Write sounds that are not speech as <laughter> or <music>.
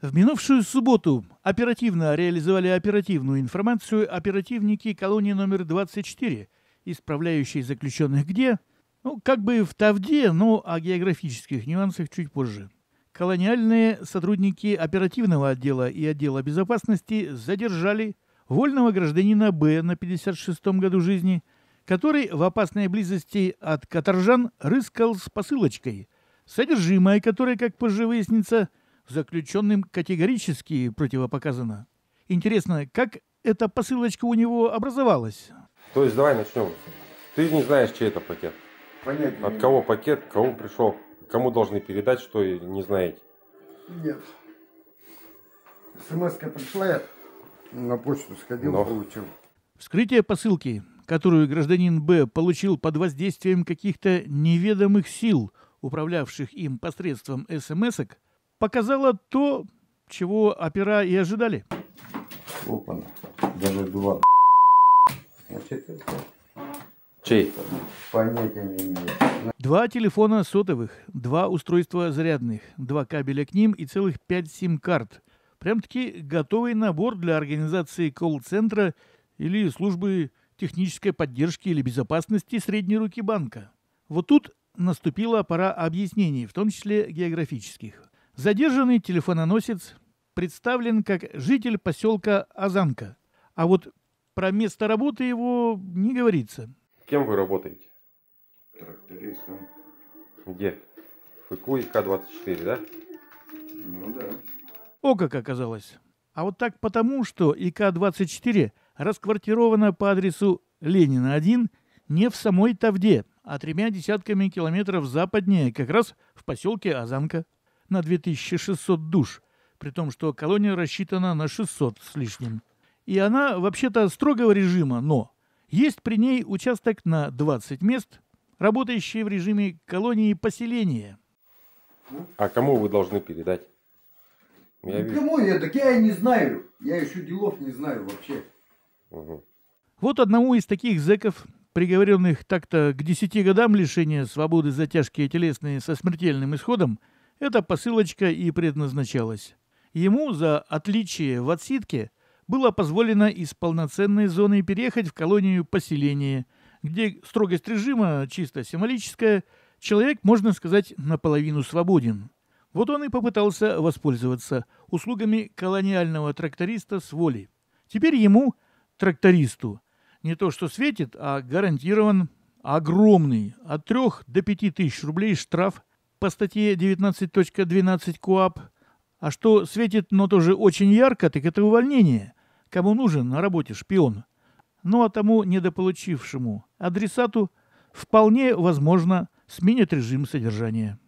В минувшую субботу оперативно реализовали оперативную информацию оперативники колонии номер 24, исправляющие заключенных где? Ну, как бы в Тавде, но о географических нюансах чуть позже. Колониальные сотрудники оперативного отдела и отдела безопасности задержали вольного гражданина Б на 56-м году жизни, который в опасной близости от каторжан рыскал с посылочкой, содержимое которой, как позже выяснится, заключенным категорически противопоказано. Интересно, как эта посылочка у него образовалась? То есть давай начнем. Ты не знаешь, чей это пакет. Понятно. От кого пакет, кому пришел, кому должны передать, что не знаете. Нет. смс ка пришла, на почту сходил, Но. получил. Вскрытие посылки, которую гражданин Б получил под воздействием каких-то неведомых сил, управлявших им посредством смс-ок, показала то, чего опера и ожидали. Опа, даже два. <laughs> Чей? Понятия не имею. Два телефона сотовых, два устройства зарядных, два кабеля к ним и целых пять сим-карт. Прям-таки готовый набор для организации колл-центра или службы технической поддержки или безопасности средней руки банка. Вот тут наступила пора объяснений, в том числе географических. Задержанный телефононосец представлен как житель поселка Азанка, а вот про место работы его не говорится. Кем вы работаете? Трактористом. Где? ФКУ и К-24, да? Ну да. О, как оказалось. А вот так потому, что ИК-24 расквартирована по адресу Ленина 1 не в самой Тавде, а тремя десятками километров западнее, как раз в поселке Азанка на 2600 душ, при том, что колония рассчитана на 600 с лишним. И она вообще-то строгого режима, но есть при ней участок на 20 мест, работающий в режиме колонии поселения. А кому вы должны передать? Я ну, Кому я? Так я и не знаю. Я еще делов не знаю вообще. Угу. Вот одному из таких зэков, приговоренных так-то к 10 годам лишения свободы за тяжкие телесные со смертельным исходом, эта посылочка и предназначалась. Ему за отличие в отсидке было позволено из полноценной зоны переехать в колонию поселения, где строгость режима, чисто символическая, человек, можно сказать, наполовину свободен. Вот он и попытался воспользоваться услугами колониального тракториста с воли. Теперь ему, трактористу, не то что светит, а гарантирован огромный от 3 до 5 тысяч рублей штраф по статье 19.12 КУАП. А что светит, но тоже очень ярко, так это увольнение. Кому нужен на работе шпион? Ну а тому недополучившему адресату вполне возможно сменит режим содержания.